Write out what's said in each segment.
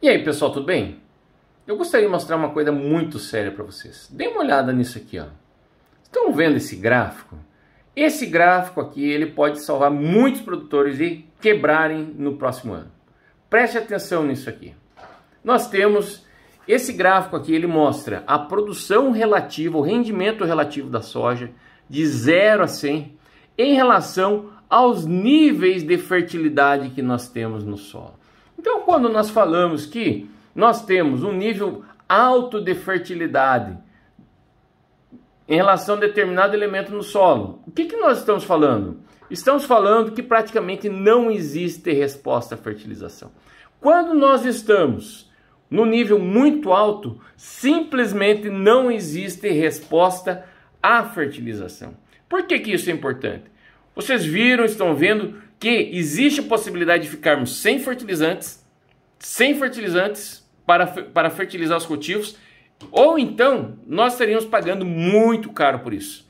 E aí, pessoal, tudo bem? Eu gostaria de mostrar uma coisa muito séria para vocês. Dê uma olhada nisso aqui, ó. Estão vendo esse gráfico? Esse gráfico aqui, ele pode salvar muitos produtores de quebrarem no próximo ano. Preste atenção nisso aqui. Nós temos esse gráfico aqui, ele mostra a produção relativa, o rendimento relativo da soja de 0 a 100 em relação aos níveis de fertilidade que nós temos no solo. Então, quando nós falamos que nós temos um nível alto de fertilidade em relação a determinado elemento no solo, o que, que nós estamos falando? Estamos falando que praticamente não existe resposta à fertilização. Quando nós estamos no nível muito alto, simplesmente não existe resposta à fertilização. Por que, que isso é importante? Vocês viram, estão vendo que existe a possibilidade de ficarmos sem fertilizantes, sem fertilizantes para, para fertilizar os cultivos, ou então nós estaríamos pagando muito caro por isso.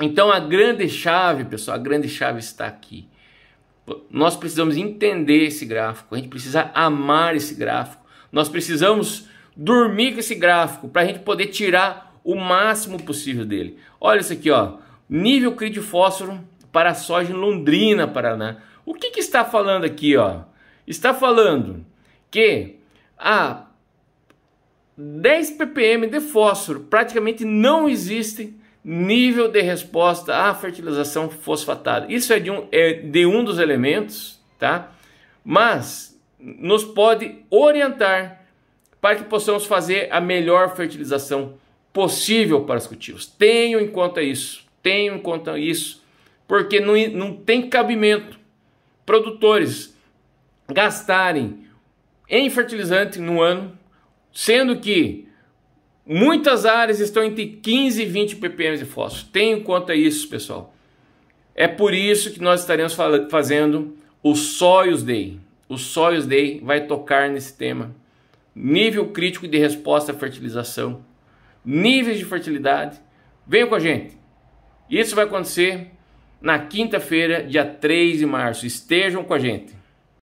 Então a grande chave, pessoal, a grande chave está aqui. Nós precisamos entender esse gráfico, a gente precisa amar esse gráfico, nós precisamos dormir com esse gráfico para a gente poder tirar o máximo possível dele. Olha isso aqui, ó, nível CRI de fósforo para a soja em Londrina, Paraná. O que, que está falando aqui? Ó? Está falando que a ah, 10 ppm de fósforo praticamente não existe nível de resposta à fertilização fosfatada. Isso é de um, é de um dos elementos, tá? mas nos pode orientar para que possamos fazer a melhor fertilização possível para os cultivos. Tenham em conta isso, tenham em conta isso porque não, não tem cabimento produtores gastarem em fertilizante no ano, sendo que muitas áreas estão entre 15 e 20 ppm de fósforo. Tenho conta isso, pessoal. É por isso que nós estaremos fazendo o Soios Day. O Soios Day vai tocar nesse tema. Nível crítico de resposta à fertilização, níveis de fertilidade. Venha com a gente. Isso vai acontecer na quinta-feira, dia 3 de março. Estejam com a gente.